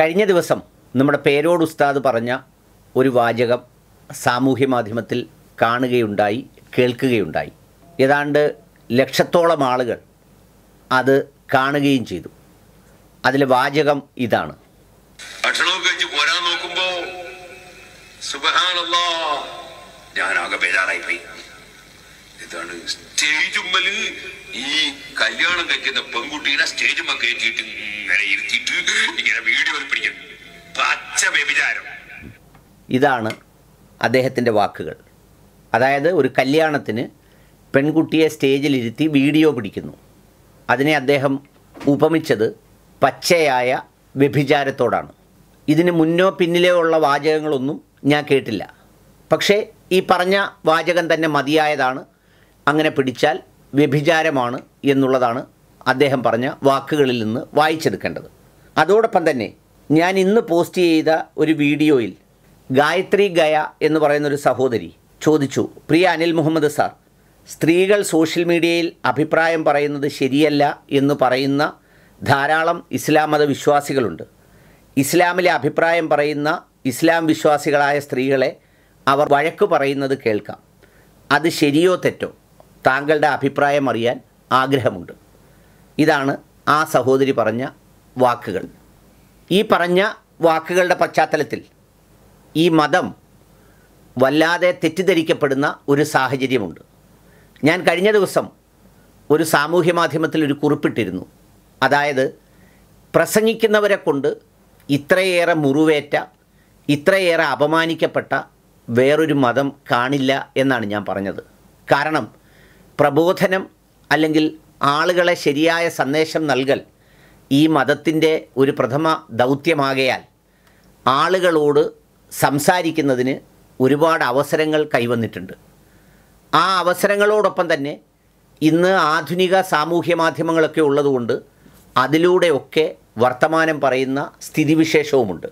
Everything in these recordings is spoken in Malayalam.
കഴിഞ്ഞ ദിവസം നമ്മുടെ പേരോട് ഉസ്താദ് പറഞ്ഞ ഒരു വാചകം സാമൂഹ്യ മാധ്യമത്തിൽ കാണുകയുണ്ടായി കേൾക്കുകയുണ്ടായി ഏതാണ്ട് ലക്ഷത്തോളം ആളുകൾ അത് കാണുകയും ചെയ്തു അതിലെ വാചകം ഇതാണ് ഭക്ഷണമൊക്കെ കഴിച്ച് പോരാൻ നോക്കുമ്പോ സുബഹാനല്ലോ ഞാനാകെ ബേജാറായി പോയി ഇതാണ് സ്റ്റേജുമ്മല് ഈ കല്യാണം കഴിക്കുന്ന പെൺകുട്ടീനെ സ്റ്റേജുമൊക്കെ കയറ്റിയിട്ട് ഇങ്ങനെ ഇരുത്തിയിട്ട് ഇങ്ങനെ വീഡിയോ ഇതാണ് അദ്ദേഹത്തിൻ്റെ വാക്കുകൾ അതായത് ഒരു കല്യാണത്തിന് പെൺകുട്ടിയെ സ്റ്റേജിലിരുത്തി വീഡിയോ പിടിക്കുന്നു അതിനെ അദ്ദേഹം ഉപമിച്ചത് പച്ചയായ വ്യഭിചാരത്തോടാണ് ഇതിന് മുന്നോ പിന്നിലോ ഉള്ള വാചകങ്ങളൊന്നും ഞാൻ കേട്ടില്ല പക്ഷേ ഈ പറഞ്ഞ വാചകം തന്നെ മതിയായതാണ് അങ്ങനെ പിടിച്ചാൽ വ്യഭിചാരമാണ് എന്നുള്ളതാണ് അദ്ദേഹം പറഞ്ഞ വാക്കുകളിൽ നിന്ന് വായിച്ചെടുക്കേണ്ടത് അതോടൊപ്പം തന്നെ ഞാൻ ഇന്ന് പോസ്റ്റ് ചെയ്ത ഒരു വീഡിയോയിൽ ഗായത്രി ഗയ എന്ന് പറയുന്നൊരു സഹോദരി ചോദിച്ചു പ്രിയ അനിൽ മുഹമ്മദ് സാർ സ്ത്രീകൾ സോഷ്യൽ മീഡിയയിൽ അഭിപ്രായം പറയുന്നത് ശരിയല്ല എന്ന് പറയുന്ന ധാരാളം ഇസ്ലാം മത വിശ്വാസികളുണ്ട് ഇസ്ലാമിലെ അഭിപ്രായം പറയുന്ന ഇസ്ലാം വിശ്വാസികളായ സ്ത്രീകളെ അവർ വഴക്ക് പറയുന്നത് കേൾക്കാം അത് ശരിയോ തെറ്റോ താങ്കളുടെ അഭിപ്രായം അറിയാൻ ആഗ്രഹമുണ്ട് ഇതാണ് ആ സഹോദരി പറഞ്ഞ വാക്കുകൾ ഈ പറഞ്ഞ വാക്കുകളുടെ പശ്ചാത്തലത്തിൽ ഈ മതം വല്ലാതെ തെറ്റിദ്ധരിക്കപ്പെടുന്ന ഒരു സാഹചര്യമുണ്ട് ഞാൻ കഴിഞ്ഞ ദിവസം ഒരു സാമൂഹ്യ മാധ്യമത്തിൽ ഒരു കുറിപ്പിട്ടിരുന്നു അതായത് പ്രസംഗിക്കുന്നവരെ കൊണ്ട് ഇത്രയേറെ മുറിവേറ്റ ഇത്രയേറെ അപമാനിക്കപ്പെട്ട വേറൊരു മതം കാണില്ല എന്നാണ് ഞാൻ പറഞ്ഞത് കാരണം പ്രബോധനം അല്ലെങ്കിൽ ആളുകളെ ശരിയായ സന്ദേശം നൽകൽ ഈ മതത്തിൻ്റെ ഒരു പ്രഥമ ദൗത്യമാകയാൽ ആളുകളോട് സംസാരിക്കുന്നതിന് ഒരുപാട് അവസരങ്ങൾ കൈവന്നിട്ടുണ്ട് ആ അവസരങ്ങളോടൊപ്പം തന്നെ ഇന്ന് ആധുനിക സാമൂഹ്യ മാധ്യമങ്ങളൊക്കെ ഉള്ളതുകൊണ്ട് അതിലൂടെയൊക്കെ വർത്തമാനം പറയുന്ന സ്ഥിതിവിശേഷവുമുണ്ട്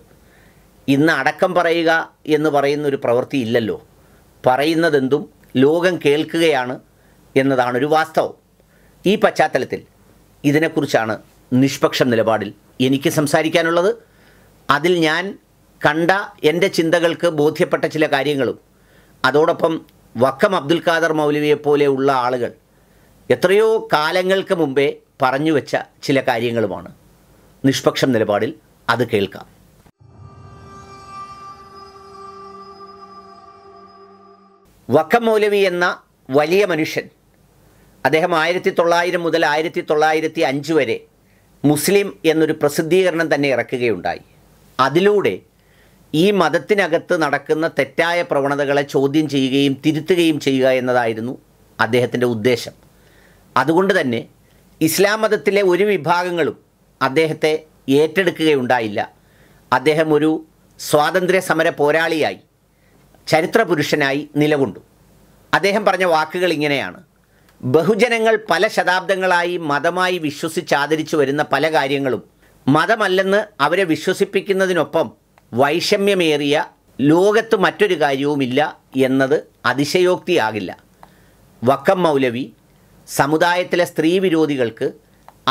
ഇന്ന് അടക്കം പറയുക എന്ന് പറയുന്ന ഒരു പ്രവൃത്തി ഇല്ലല്ലോ പറയുന്നതെന്തും ലോകം കേൾക്കുകയാണ് എന്നതാണൊരു വാസ്തവം ഈ പശ്ചാത്തലത്തിൽ ഇതിനെക്കുറിച്ചാണ് നിഷ്പക്ഷ നിലപാടിൽ എനിക്ക് സംസാരിക്കാനുള്ളത് അതിൽ ഞാൻ കണ്ട എൻ്റെ ചിന്തകൾക്ക് ബോധ്യപ്പെട്ട ചില കാര്യങ്ങളും അതോടൊപ്പം വക്കം അബ്ദുൽ ഖാദർ മൗലവിയെ ഉള്ള ആളുകൾ എത്രയോ കാലങ്ങൾക്ക് മുമ്പേ പറഞ്ഞു വെച്ച ചില കാര്യങ്ങളുമാണ് നിഷ്പക്ഷം നിലപാടിൽ അത് കേൾക്കാം വക്കം മൗലവി എന്ന വലിയ മനുഷ്യൻ അദ്ദേഹം ആയിരത്തി തൊള്ളായിരം മുതൽ ആയിരത്തി തൊള്ളായിരത്തി അഞ്ച് വരെ മുസ്ലിം എന്നൊരു പ്രസിദ്ധീകരണം തന്നെ ഇറക്കുകയുണ്ടായി അതിലൂടെ ഈ മതത്തിനകത്ത് നടക്കുന്ന തെറ്റായ പ്രവണതകളെ ചോദ്യം ചെയ്യുകയും തിരുത്തുകയും ചെയ്യുക എന്നതായിരുന്നു അദ്ദേഹത്തിൻ്റെ ഉദ്ദേശം അതുകൊണ്ട് തന്നെ ഇസ്ലാം മതത്തിലെ ഒരു വിഭാഗങ്ങളും അദ്ദേഹത്തെ ഏറ്റെടുക്കുകയുണ്ടായില്ല അദ്ദേഹം ഒരു സ്വാതന്ത്ര്യ സമര പോരാളിയായി ചരിത്ര പുരുഷനായി നിലകൊണ്ടു അദ്ദേഹം പറഞ്ഞ വാക്കുകൾ ഇങ്ങനെയാണ് ബഹുജനങ്ങൾ പല ശതാബ്ദങ്ങളായി മതമായി വിശ്വസിച്ചാദരിച്ചു വരുന്ന പല കാര്യങ്ങളും മതമല്ലെന്ന് അവരെ വിശ്വസിപ്പിക്കുന്നതിനൊപ്പം വൈഷമ്യമേറിയ ലോകത്ത് മറ്റൊരു കാര്യവുമില്ല എന്നത് അതിശയോക്തിയാകില്ല വക്കം മൗലവി സമുദായത്തിലെ സ്ത്രീ വിരോധികൾക്ക്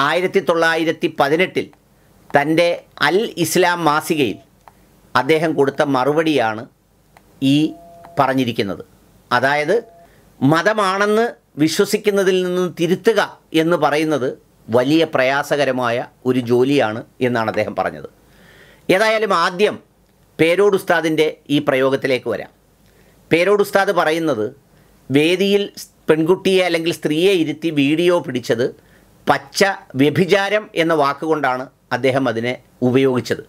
ആയിരത്തി തൊള്ളായിരത്തി പതിനെട്ടിൽ തൻ്റെ അൽ ഇസ്ലാം മാസികയിൽ അദ്ദേഹം കൊടുത്ത മറുപടിയാണ് ഈ പറഞ്ഞിരിക്കുന്നത് അതായത് മതമാണെന്ന് വിശ്വസിക്കുന്നതിൽ നിന്ന് തിരുത്തുക എന്ന് പറയുന്നത് വലിയ പ്രയാസകരമായ ഒരു ജോലിയാണ് എന്നാണ് അദ്ദേഹം പറഞ്ഞത് ഏതായാലും ആദ്യം പേരോട് ഉസ്താദിൻ്റെ ഈ പ്രയോഗത്തിലേക്ക് വരാം പേരോട് ഉസ്താദ് പറയുന്നത് വേദിയിൽ പെൺകുട്ടിയെ അല്ലെങ്കിൽ സ്ത്രീയെ ഇരുത്തി വീഡിയോ പിടിച്ചത് പച്ച വ്യഭിചാരം എന്ന വാക്കുകൊണ്ടാണ് അദ്ദേഹം അതിനെ ഉപയോഗിച്ചത്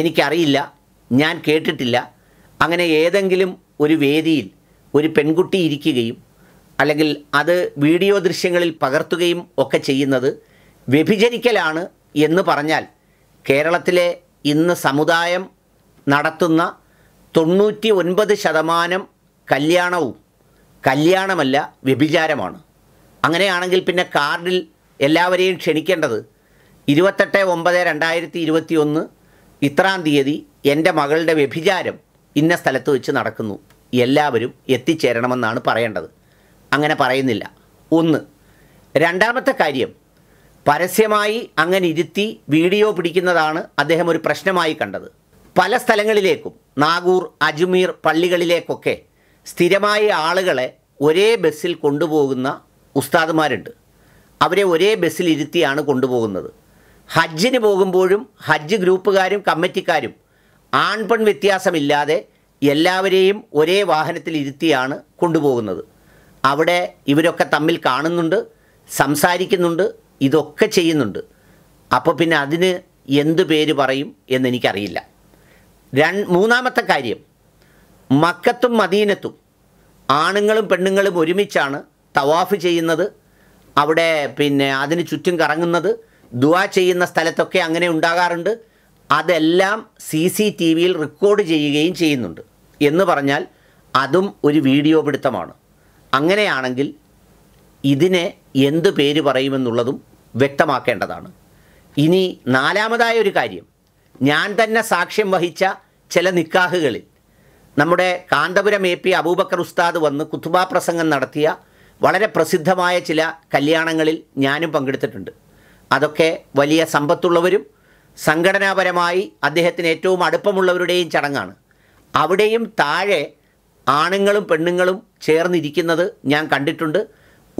എനിക്കറിയില്ല ഞാൻ കേട്ടിട്ടില്ല അങ്ങനെ ഏതെങ്കിലും ഒരു വേദിയിൽ ഒരു പെൺകുട്ടി ഇരിക്കുകയും അല്ലെങ്കിൽ അത് വീഡിയോ ദൃശ്യങ്ങളിൽ പകർത്തുകയും ഒക്കെ ചെയ്യുന്നത് വ്യഭിചരിക്കലാണ് എന്ന് പറഞ്ഞാൽ കേരളത്തിലെ ഇന്ന് സമുദായം നടത്തുന്ന തൊണ്ണൂറ്റി ഒൻപത് ശതമാനം കല്യാണവും കല്യാണമല്ല വ്യഭിചാരമാണ് അങ്ങനെയാണെങ്കിൽ പിന്നെ കാർഡിൽ എല്ലാവരെയും ക്ഷണിക്കേണ്ടത് ഇരുപത്തെട്ട് ഒമ്പത് രണ്ടായിരത്തി ഇരുപത്തി ഒന്ന് ഇത്രാം തീയതി എൻ്റെ മകളുടെ വ്യഭിചാരം ഇന്ന സ്ഥലത്ത് വെച്ച് നടക്കുന്നു എല്ലാവരും എത്തിച്ചേരണമെന്നാണ് പറയേണ്ടത് അങ്ങനെ പറയുന്നില്ല ഒന്ന് രണ്ടാമത്തെ കാര്യം പരസ്യമായി അങ്ങനെ ഇരുത്തി വീഡിയോ പിടിക്കുന്നതാണ് അദ്ദേഹം ഒരു പ്രശ്നമായി കണ്ടത് പല സ്ഥലങ്ങളിലേക്കും നാഗൂർ അജ്മീർ പള്ളികളിലേക്കൊക്കെ സ്ഥിരമായി ആളുകളെ ഒരേ ബസ്സിൽ കൊണ്ടുപോകുന്ന ഉസ്താദുമാരുണ്ട് അവരെ ഒരേ ബസ്സിൽ ഇരുത്തിയാണ് കൊണ്ടുപോകുന്നത് ഹജ്ജിന് പോകുമ്പോഴും ഹജ്ജ് ഗ്രൂപ്പുകാരും കമ്മിറ്റിക്കാരും ആൺപെൺ വ്യത്യാസമില്ലാതെ എല്ലാവരെയും ഒരേ വാഹനത്തിൽ ഇരുത്തിയാണ് കൊണ്ടുപോകുന്നത് അവിടെ ഇവരൊക്കെ തമ്മിൽ കാണുന്നുണ്ട് സംസാരിക്കുന്നുണ്ട് ഇതൊക്കെ ചെയ്യുന്നുണ്ട് അപ്പോൾ പിന്നെ അതിന് എന്ത് പേര് പറയും എന്നെനിക്കറിയില്ല മൂന്നാമത്തെ കാര്യം മക്കത്തും മദീനത്തും ആണുങ്ങളും പെണ്ണുങ്ങളും ഒരുമിച്ചാണ് തവാഫ് ചെയ്യുന്നത് അവിടെ പിന്നെ അതിന് ചുറ്റും കറങ്ങുന്നത് ദുവാ ചെയ്യുന്ന സ്ഥലത്തൊക്കെ അങ്ങനെ ഉണ്ടാകാറുണ്ട് അതെല്ലാം സി സി ടി വിയിൽ റെക്കോർഡ് ചെയ്യുകയും ചെയ്യുന്നുണ്ട് എന്ന് പറഞ്ഞാൽ അതും ഒരു വീഡിയോ പിടുത്തമാണ് അങ്ങനെയാണെങ്കിൽ ഇതിനെ എന്ത് പേര് പറയുമെന്നുള്ളതും വ്യക്തമാക്കേണ്ടതാണ് ഇനി നാലാമതായ ഒരു കാര്യം ഞാൻ തന്നെ സാക്ഷ്യം വഹിച്ച ചില നിക്കാഹുകളിൽ നമ്മുടെ കാന്തപുരം എ പി അബൂബക്കർ ഉസ്താദ് വന്ന് കുത്തുബ പ്രസംഗം നടത്തിയ വളരെ പ്രസിദ്ധമായ ചില കല്യാണങ്ങളിൽ ഞാനും പങ്കെടുത്തിട്ടുണ്ട് അതൊക്കെ വലിയ സമ്പത്തുള്ളവരും സംഘടനാപരമായി അദ്ദേഹത്തിന് ഏറ്റവും അടുപ്പമുള്ളവരുടെയും ചടങ്ങാണ് അവിടെയും താഴെ ആണുങ്ങളും പെണ്ണുങ്ങളും ചേർന്നിരിക്കുന്നത് ഞാൻ കണ്ടിട്ടുണ്ട്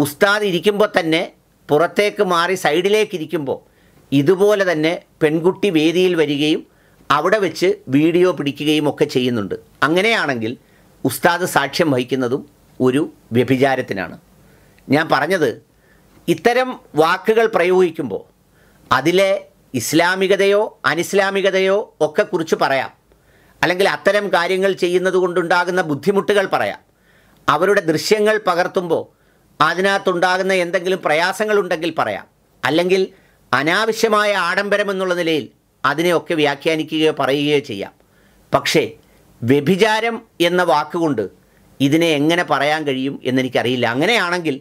ഉസ്താദ് ഇരിക്കുമ്പോൾ തന്നെ പുറത്തേക്ക് മാറി സൈഡിലേക്ക് ഇതുപോലെ തന്നെ പെൺകുട്ടി വേദിയിൽ വരികയും അവിടെ വെച്ച് വീഡിയോ പിടിക്കുകയും ഒക്കെ ചെയ്യുന്നുണ്ട് അങ്ങനെയാണെങ്കിൽ ഉസ്താദ് സാക്ഷ്യം വഹിക്കുന്നതും ഒരു വ്യഭിചാരത്തിനാണ് ഞാൻ പറഞ്ഞത് ഇത്തരം വാക്കുകൾ പ്രയോഗിക്കുമ്പോൾ അതിലെ ഇസ്ലാമികതയോ അനിസ്ലാമികതയോ ഒക്കെ കുറിച്ച് പറയാം അല്ലെങ്കിൽ അത്തരം കാര്യങ്ങൾ ചെയ്യുന്നത് കൊണ്ടുണ്ടാകുന്ന ബുദ്ധിമുട്ടുകൾ പറയാം അവരുടെ ദൃശ്യങ്ങൾ പകർത്തുമ്പോൾ അതിനകത്തുണ്ടാകുന്ന എന്തെങ്കിലും പ്രയാസങ്ങളുണ്ടെങ്കിൽ പറയാം അല്ലെങ്കിൽ അനാവശ്യമായ ആഡംബരം എന്നുള്ള നിലയിൽ അതിനെയൊക്കെ വ്യാഖ്യാനിക്കുകയോ പറയുകയോ ചെയ്യാം പക്ഷേ വ്യഭിചാരം എന്ന വാക്കുകൊണ്ട് ഇതിനെ എങ്ങനെ പറയാൻ കഴിയും എന്നെനിക്കറിയില്ല അങ്ങനെയാണെങ്കിൽ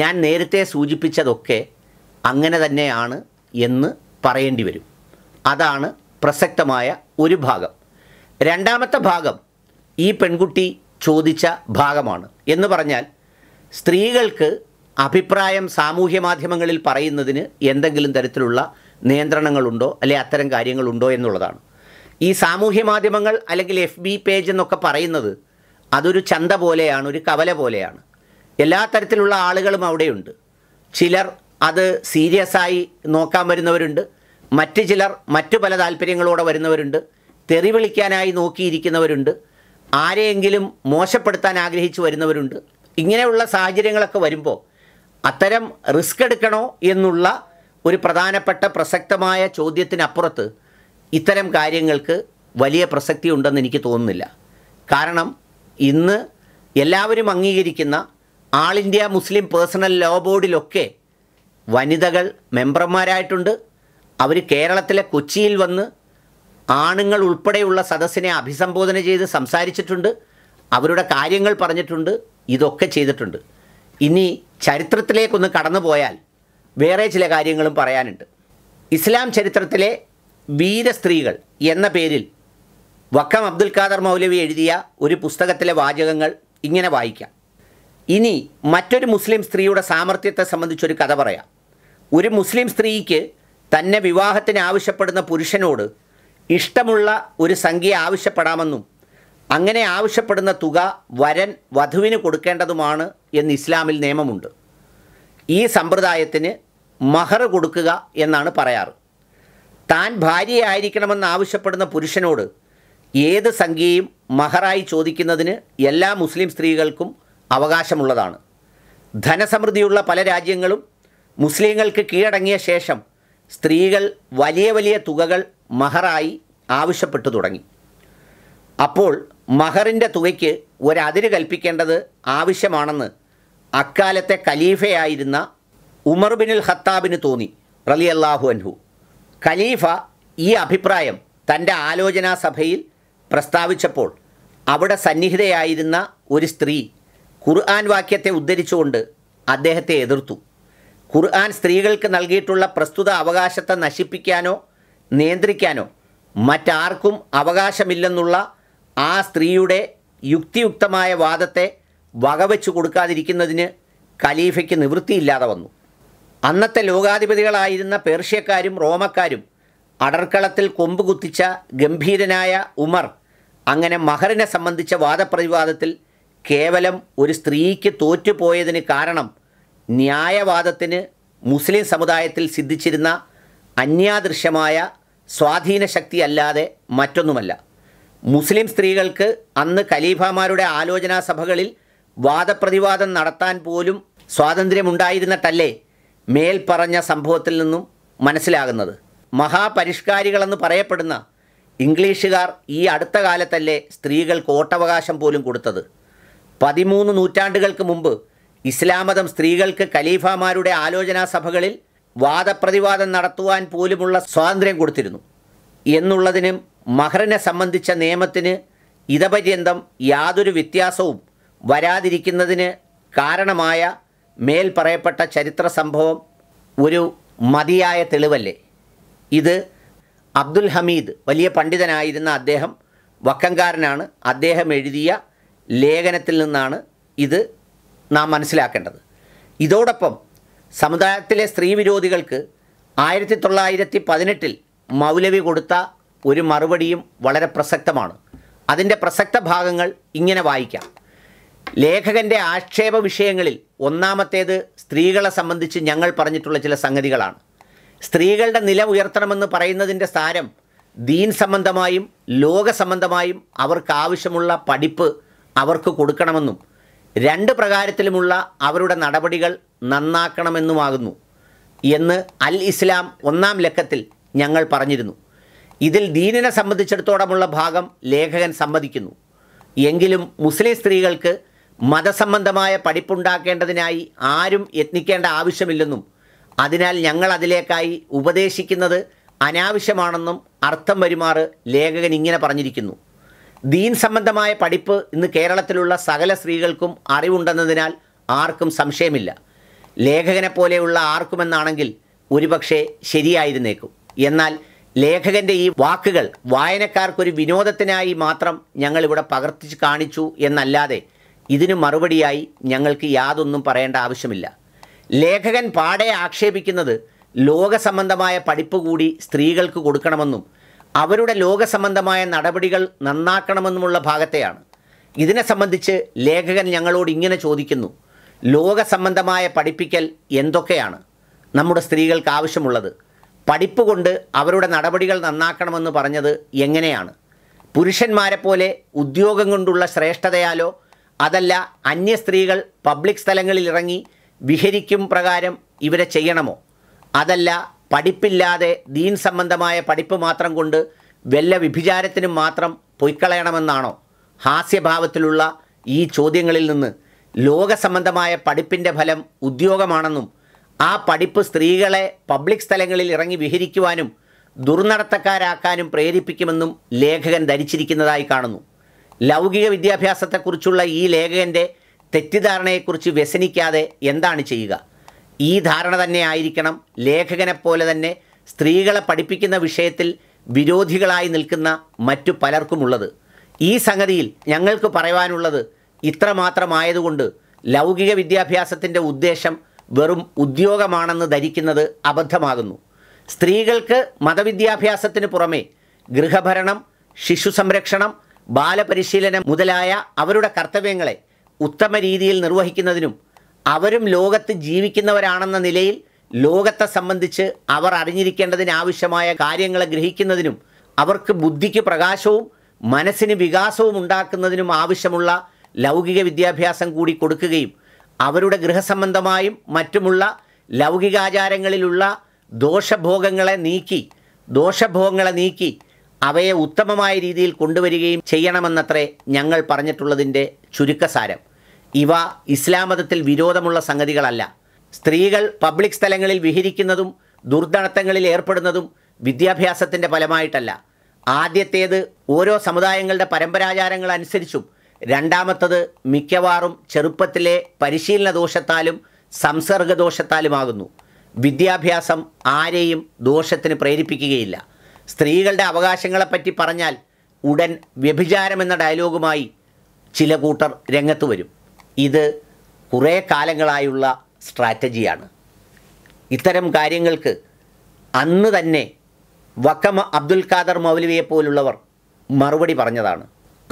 ഞാൻ നേരത്തെ സൂചിപ്പിച്ചതൊക്കെ അങ്ങനെ തന്നെയാണ് എന്ന് പറയേണ്ടി വരും അതാണ് പ്രസക്തമായ ഒരു ഭാഗം രണ്ടാമത്തെ ഭാഗം ഈ പെൺകുട്ടി ചോദിച്ച ഭാഗമാണ് എന്ന് പറഞ്ഞാൽ സ്ത്രീകൾക്ക് അഭിപ്രായം സാമൂഹ്യ മാധ്യമങ്ങളിൽ പറയുന്നതിന് എന്തെങ്കിലും തരത്തിലുള്ള നിയന്ത്രണങ്ങളുണ്ടോ അല്ലെ അത്തരം കാര്യങ്ങളുണ്ടോ എന്നുള്ളതാണ് ഈ സാമൂഹ്യ മാധ്യമങ്ങൾ അല്ലെങ്കിൽ എഫ് ബി പേജ് എന്നൊക്കെ പറയുന്നത് അതൊരു ചന്ത പോലെയാണ് ഒരു കവല പോലെയാണ് എല്ലാ തരത്തിലുള്ള ആളുകളും അവിടെയുണ്ട് ചിലർ അത് സീരിയസ് ആയി നോക്കാൻ വരുന്നവരുണ്ട് മറ്റ് ചിലർ മറ്റു പല താല്പര്യങ്ങളോടെ വരുന്നവരുണ്ട് തെറി വിളിക്കാനായി നോക്കിയിരിക്കുന്നവരുണ്ട് ആരെയെങ്കിലും മോശപ്പെടുത്താൻ ആഗ്രഹിച്ചു വരുന്നവരുണ്ട് ഇങ്ങനെയുള്ള സാഹചര്യങ്ങളൊക്കെ വരുമ്പോൾ അത്തരം റിസ്ക് എടുക്കണോ എന്നുള്ള ഒരു പ്രധാനപ്പെട്ട പ്രസക്തമായ ചോദ്യത്തിനപ്പുറത്ത് ഇത്തരം കാര്യങ്ങൾക്ക് വലിയ പ്രസക്തി ഉണ്ടെന്ന് എനിക്ക് തോന്നുന്നില്ല കാരണം ഇന്ന് എല്ലാവരും അംഗീകരിക്കുന്ന all India Muslim personal law ബോർഡിലൊക്കെ വനിതകൾ മെമ്പർമാരായിട്ടുണ്ട് അവർ കേരളത്തിലെ കൊച്ചിയിൽ വന്ന് ആണുങ്ങൾ ഉൾപ്പെടെയുള്ള സദസ്സിനെ അഭിസംബോധന ചെയ്ത് സംസാരിച്ചിട്ടുണ്ട് അവരുടെ കാര്യങ്ങൾ പറഞ്ഞിട്ടുണ്ട് ഇതൊക്കെ ചെയ്തിട്ടുണ്ട് ഇനി ചരിത്രത്തിലേക്കൊന്ന് കടന്നു പോയാൽ വേറെ ചില കാര്യങ്ങളും പറയാനുണ്ട് ഇസ്ലാം ചരിത്രത്തിലെ വീരസ്ത്രീകൾ എന്ന പേരിൽ വക്കം അബ്ദുൽ ഖാദർ മൗലവി എഴുതിയ ഒരു പുസ്തകത്തിലെ വാചകങ്ങൾ ഇങ്ങനെ വായിക്കാം ഇനി മറ്റൊരു മുസ്ലിം സ്ത്രീയുടെ സാമർഥ്യത്തെ സംബന്ധിച്ചൊരു കഥ പറയാം ഒരു മുസ്ലിം സ്ത്രീക്ക് തന്നെ വിവാഹത്തിന് ആവശ്യപ്പെടുന്ന പുരുഷനോട് ഇഷ്ടമുള്ള ഒരു സംഖ്യ ആവശ്യപ്പെടാമെന്നും അങ്ങനെ ആവശ്യപ്പെടുന്ന തുക വരൻ വധുവിന് കൊടുക്കേണ്ടതുമാണ് എന്ന് ഇസ്ലാമിൽ നിയമമുണ്ട് ഈ സമ്പ്രദായത്തിന് മഹർ കൊടുക്കുക എന്നാണ് പറയാറ് താൻ ഭാര്യയായിരിക്കണമെന്ന് ആവശ്യപ്പെടുന്ന പുരുഷനോട് ഏത് സംഖ്യയും മഹറായി ചോദിക്കുന്നതിന് എല്ലാ മുസ്ലിം സ്ത്രീകൾക്കും അവകാശമുള്ളതാണ് ധനസമൃദ്ധിയുള്ള പല രാജ്യങ്ങളും മുസ്ലിങ്ങൾക്ക് കീഴടങ്ങിയ ശേഷം സ്ത്രീകൾ വലിയ വലിയ തുകകൾ മഹറായി ആവശ്യപ്പെട്ടു തുടങ്ങി അപ്പോൾ മഹറിൻ്റെ തുകയ്ക്ക് ഒരതിര് കൽപ്പിക്കേണ്ടത് ആവശ്യമാണെന്ന് അക്കാലത്തെ ഖലീഫയായിരുന്ന ഉമർ ബിനുൽ ഖത്താബിന് തോന്നി റലി അള്ളാഹു അൻഹു ഖലീഫ ഈ അഭിപ്രായം തൻ്റെ ആലോചനാ സഭയിൽ പ്രസ്താവിച്ചപ്പോൾ അവിടെ സന്നിഹിതയായിരുന്ന ഒരു സ്ത്രീ ഖുർആൻ വാക്യത്തെ ഉദ്ധരിച്ചുകൊണ്ട് അദ്ദേഹത്തെ എതിർത്തു ഖുർആൻ സ്ത്രീകൾക്ക് നൽകിയിട്ടുള്ള പ്രസ്തുത അവകാശത്തെ നശിപ്പിക്കാനോ നിയന്ത്രിക്കാനോ മറ്റാർക്കും അവകാശമില്ലെന്നുള്ള ആ സ്ത്രീയുടെ യുക്തിയുക്തമായ വാദത്തെ വകവെച്ചു കൊടുക്കാതിരിക്കുന്നതിന് ഖലീഫയ്ക്ക് നിവൃത്തിയില്ലാതെ വന്നു അന്നത്തെ ലോകാധിപതികളായിരുന്ന പേർഷ്യക്കാരും റോമക്കാരും അടർക്കളത്തിൽ കൊമ്പ് കുത്തിച്ച ഗംഭീരനായ ഉമർ അങ്ങനെ മഹറിനെ സംബന്ധിച്ച വാദപ്രതിവാദത്തിൽ കേവലം ഒരു സ്ത്രീക്ക് തോറ്റുപോയതിന് കാരണം ന്യായവാദത്തിന് മുസ്ലിം സമുദായത്തിൽ സിദ്ധിച്ചിരുന്ന അന്യാദൃശ്യമായ സ്വാധീന ശക്തിയല്ലാതെ മറ്റൊന്നുമല്ല മുസ്ലിം സ്ത്രീകൾക്ക് അന്ന് ഖലീഫമാരുടെ ആലോചനാ സഭകളിൽ വാദപ്രതിവാദം നടത്താൻ പോലും സ്വാതന്ത്ര്യമുണ്ടായിരുന്നിട്ടല്ലേ മേൽപ്പറഞ്ഞ സംഭവത്തിൽ നിന്നും മനസ്സിലാകുന്നത് മഹാപരിഷ്കാരികളെന്ന് പറയപ്പെടുന്ന ഇംഗ്ലീഷുകാർ ഈ അടുത്ത കാലത്തല്ലേ സ്ത്രീകൾക്ക് ഓട്ടവകാശം പോലും കൊടുത്തത് പതിമൂന്ന് നൂറ്റാണ്ടുകൾക്ക് മുമ്പ് ഇസ്ലാമതം സ്ത്രീകൾക്ക് ഖലീഫമാരുടെ ആലോചനാ സഭകളിൽ വാദപ്രതിവാദം നടത്തുവാൻ പോലുമുള്ള സ്വാതന്ത്ര്യം കൊടുത്തിരുന്നു എന്നുള്ളതിനും മഹറിനെ സംബന്ധിച്ച നിയമത്തിന് ഇതപര്യന്തം യാതൊരു വ്യത്യാസവും വരാതിരിക്കുന്നതിന് കാരണമായ മേൽ പറയപ്പെട്ട ചരിത്ര സംഭവം ഒരു മതിയായ തെളിവല്ലേ ഇത് അബ്ദുൽ ഹമീദ് വലിയ പണ്ഡിതനായിരുന്ന അദ്ദേഹം വക്കംകാരനാണ് അദ്ദേഹം എഴുതിയ ലേഖനത്തിൽ നിന്നാണ് ഇത് നാം മനസ്സിലാക്കേണ്ടത് ഇതോടൊപ്പം സമുദായത്തിലെ സ്ത്രീ വിരോധികൾക്ക് ആയിരത്തി തൊള്ളായിരത്തി പതിനെട്ടിൽ മൗലവി കൊടുത്ത ഒരു മറുപടിയും വളരെ പ്രസക്തമാണ് അതിൻ്റെ പ്രസക്ത ഭാഗങ്ങൾ ഇങ്ങനെ വായിക്കാം ലേഖകൻ്റെ ആക്ഷേപ വിഷയങ്ങളിൽ ഒന്നാമത്തേത് സ്ത്രീകളെ സംബന്ധിച്ച് ഞങ്ങൾ പറഞ്ഞിട്ടുള്ള ചില സംഗതികളാണ് സ്ത്രീകളുടെ നില ഉയർത്തണമെന്ന് പറയുന്നതിൻ്റെ സാരം ദീൻ സംബന്ധമായും ലോക സംബന്ധമായും അവർക്ക് ആവശ്യമുള്ള പഠിപ്പ് അവർക്ക് കൊടുക്കണമെന്നും രണ്ട് പ്രകാരത്തിലുമുള്ള അവരുടെ നടപടികൾ നന്നാക്കണമെന്നുമാകുന്നു എന്ന് അൽ ഇസ്ലാം ഒന്നാം ലക്കത്തിൽ ഞങ്ങൾ പറഞ്ഞിരുന്നു ഇതിൽ ദീനിനെ സംബന്ധിച്ചിടത്തോളമുള്ള ഭാഗം ലേഖകൻ സമ്മതിക്കുന്നു എങ്കിലും മുസ്ലിം സ്ത്രീകൾക്ക് മതസംബന്ധമായ പഠിപ്പുണ്ടാക്കേണ്ടതിനായി ആരും യത്നിക്കേണ്ട ആവശ്യമില്ലെന്നും അതിനാൽ ഞങ്ങൾ അതിലേക്കായി ഉപദേശിക്കുന്നത് അനാവശ്യമാണെന്നും അർത്ഥം വരുമാറ് ലേഖകൻ ഇങ്ങനെ പറഞ്ഞിരിക്കുന്നു ദീൻ സംബന്ധമായ പഠിപ്പ് ഇന്ന് കേരളത്തിലുള്ള സകല സ്ത്രീകൾക്കും അറിവുണ്ടെന്നതിനാൽ ആർക്കും സംശയമില്ല ലേഖകനെ പോലെയുള്ള ആർക്കുമെന്നാണെങ്കിൽ ഒരുപക്ഷെ ശരിയായിരുന്നേക്കും എന്നാൽ ലേഖകന്റെ ഈ വാക്കുകൾ വായനക്കാർക്കൊരു വിനോദത്തിനായി മാത്രം ഞങ്ങൾ ഇവിടെ പകർത്തിച്ച് കാണിച്ചു എന്നല്ലാതെ ഇതിനു മറുപടിയായി ഞങ്ങൾക്ക് യാതൊന്നും പറയേണ്ട ആവശ്യമില്ല ലേഖകൻ പാടെ ആക്ഷേപിക്കുന്നത് ലോകസംബന്ധമായ പഠിപ്പ് കൂടി സ്ത്രീകൾക്ക് കൊടുക്കണമെന്നും അവരുടെ ലോകസംബന്ധമായ നടപടികൾ നന്നാക്കണമെന്നുമുള്ള ഭാഗത്തെയാണ് ഇതിനെ സംബന്ധിച്ച് ലേഖകൻ ഞങ്ങളോട് ഇങ്ങനെ ചോദിക്കുന്നു ലോകസംബന്ധമായ പഠിപ്പിക്കൽ എന്തൊക്കെയാണ് നമ്മുടെ സ്ത്രീകൾക്ക് ആവശ്യമുള്ളത് പഠിപ്പ് കൊണ്ട് അവരുടെ നടപടികൾ നന്നാക്കണമെന്ന് പറഞ്ഞത് എങ്ങനെയാണ് പുരുഷന്മാരെ പോലെ ഉദ്യോഗം കൊണ്ടുള്ള ശ്രേഷ്ഠതയാലോ അതല്ല അന്യ സ്ത്രീകൾ പബ്ലിക് സ്ഥലങ്ങളിൽ ഇറങ്ങി വിഹരിക്കും പ്രകാരം ഇവരെ ചെയ്യണമോ അതല്ല പഠിപ്പില്ലാതെ ദീൻ സംബന്ധമായ പഠിപ്പ് മാത്രം കൊണ്ട് വല്ല വിഭിചാരത്തിനും മാത്രം പൊയ്ക്കളയണമെന്നാണോ ഹാസ്യഭാവത്തിലുള്ള ഈ ചോദ്യങ്ങളിൽ നിന്ന് ലോകസംബന്ധമായ പഠിപ്പിൻ്റെ ഫലം ഉദ്യോഗമാണെന്നും ആ പഠിപ്പ് സ്ത്രീകളെ പബ്ലിക് സ്ഥലങ്ങളിൽ ഇറങ്ങി വിഹരിക്കുവാനും ദുർനടത്തക്കാരാക്കാനും പ്രേരിപ്പിക്കുമെന്നും ലേഖകൻ ധരിച്ചിരിക്കുന്നതായി കാണുന്നു ലൗകിക വിദ്യാഭ്യാസത്തെക്കുറിച്ചുള്ള ഈ ലേഖകൻ്റെ തെറ്റിദ്ധാരണയെക്കുറിച്ച് വ്യസനിക്കാതെ എന്താണ് ചെയ്യുക ഈ ധാരണ തന്നെ ആയിരിക്കണം ലേഖകനെപ്പോലെ തന്നെ സ്ത്രീകളെ പഠിപ്പിക്കുന്ന വിഷയത്തിൽ വിരോധികളായി നിൽക്കുന്ന മറ്റു പലർക്കുമുള്ളത് ഈ സംഗതിയിൽ ഞങ്ങൾക്ക് പറയുവാനുള്ളത് ഇത്രമാത്രമായതുകൊണ്ട് ലൗകിക വിദ്യാഭ്യാസത്തിൻ്റെ ഉദ്ദേശം വെറും ഉദ്യോഗമാണെന്ന് ധരിക്കുന്നത് അബദ്ധമാകുന്നു സ്ത്രീകൾക്ക് മതവിദ്യാഭ്യാസത്തിന് പുറമേ ഗൃഹഭരണം ശിശു സംരക്ഷണം ബാലപരിശീലനം മുതലായ അവരുടെ കർത്തവ്യങ്ങളെ ഉത്തമ രീതിയിൽ നിർവഹിക്കുന്നതിനും അവരും ലോകത്ത് ജീവിക്കുന്നവരാണെന്ന നിലയിൽ ലോകത്തെ സംബന്ധിച്ച് അവർ അറിഞ്ഞിരിക്കേണ്ടതിന് ആവശ്യമായ കാര്യങ്ങളെ ഗ്രഹിക്കുന്നതിനും അവർക്ക് ബുദ്ധിക്ക് പ്രകാശവും മനസ്സിന് വികാസവും ഉണ്ടാക്കുന്നതിനും ആവശ്യമുള്ള ലൗകിക വിദ്യാഭ്യാസം കൂടി കൊടുക്കുകയും അവരുടെ ഗൃഹസംബന്ധമായും മറ്റുമുള്ള ലൗകികാചാരങ്ങളിലുള്ള ദോഷഭോഗങ്ങളെ നീക്കി ദോഷഭോഗങ്ങളെ നീക്കി അവയെ ഉത്തമമായ രീതിയിൽ കൊണ്ടുവരികയും ചെയ്യണമെന്നത്രേ ഞങ്ങൾ പറഞ്ഞിട്ടുള്ളതിൻ്റെ ചുരുക്കസാരം ഇവ ഇസ്ലാം മതത്തിൽ വിരോധമുള്ള സംഗതികളല്ല സ്ത്രീകൾ പബ്ലിക് സ്ഥലങ്ങളിൽ വിഹരിക്കുന്നതും ദുർദണത്തങ്ങളിൽ ഏർപ്പെടുന്നതും വിദ്യാഭ്യാസത്തിൻ്റെ ഫലമായിട്ടല്ല ആദ്യത്തേത് ഓരോ സമുദായങ്ങളുടെ പരമ്പരാചാരങ്ങൾ രണ്ടാമത്തത് മിക്കവാറും ചെറുപ്പത്തിലെ പരിശീലന ദോഷത്താലും സംസർഗ വിദ്യാഭ്യാസം ആരെയും ദോഷത്തിന് പ്രേരിപ്പിക്കുകയില്ല സ്ത്രീകളുടെ അവകാശങ്ങളെപ്പറ്റി പറഞ്ഞാൽ ഉടൻ വ്യഭിചാരമെന്ന ഡയലോഗുമായി ചില കൂട്ടർ രംഗത്ത് വരും ഇത് കുറേ കാലങ്ങളായുള്ള സ്ട്രാറ്റജിയാണ് ഇത്തരം കാര്യങ്ങൾക്ക് അന്ന് തന്നെ വക്കം അബ്ദുൽ ഖാദർ മൗലവിയെപ്പോലുള്ളവർ പോലുള്ളവർ മറുപടി പറഞ്ഞതാണ്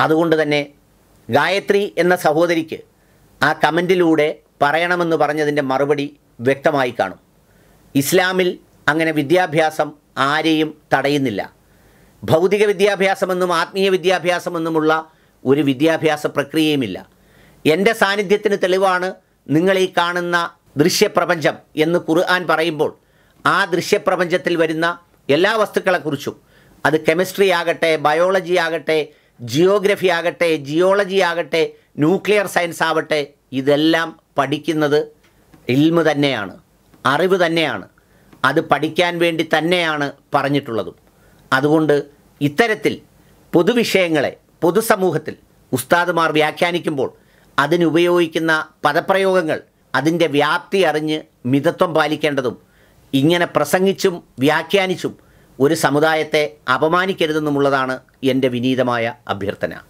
അതുകൊണ്ട് തന്നെ ഗായത്രി എന്ന സഹോദരിക്ക് ആ കമൻറ്റിലൂടെ പറയണമെന്ന് പറഞ്ഞതിൻ്റെ മറുപടി വ്യക്തമായി കാണും ഇസ്ലാമിൽ അങ്ങനെ വിദ്യാഭ്യാസം ആരെയും തടയുന്നില്ല ഭൗതിക വിദ്യാഭ്യാസമെന്നും ആത്മീയ വിദ്യാഭ്യാസമെന്നുമുള്ള ഒരു വിദ്യാഭ്യാസ പ്രക്രിയയുമില്ല എൻ്റെ സാന്നിധ്യത്തിന് തെളിവാണ് നിങ്ങൾ ഈ കാണുന്ന ദൃശ്യപ്രപഞ്ചം എന്ന് ഖുർആൻ പറയുമ്പോൾ ആ ദൃശ്യപ്രപഞ്ചത്തിൽ വരുന്ന എല്ലാ വസ്തുക്കളെക്കുറിച്ചും അത് കെമിസ്ട്രി ആകട്ടെ ബയോളജി ആകട്ടെ ജിയോഗ്രഫി ആകട്ടെ ജിയോളജി ആകട്ടെ ന്യൂക്ലിയർ സയൻസ് ആവട്ടെ ഇതെല്ലാം പഠിക്കുന്നത് ഇൽമ് തന്നെയാണ് അറിവ് തന്നെയാണ് അത് പഠിക്കാൻ വേണ്ടി തന്നെയാണ് പറഞ്ഞിട്ടുള്ളതും അതുകൊണ്ട് ഇത്തരത്തിൽ പൊതുവിഷയങ്ങളെ പൊതുസമൂഹത്തിൽ ഉസ്താദുമാർ വ്യാഖ്യാനിക്കുമ്പോൾ അതിനുപയോഗിക്കുന്ന പദപ്രയോഗങ്ങൾ അതിൻ്റെ വ്യാപ്തി അറിഞ്ഞ് മിതത്വം പാലിക്കേണ്ടതും ഇങ്ങനെ പ്രസംഗിച്ചും വ്യാഖ്യാനിച്ചും ഒരു സമുദായത്തെ അപമാനിക്കരുതെന്നുമുള്ളതാണ് എൻ്റെ വിനീതമായ അഭ്യർത്ഥന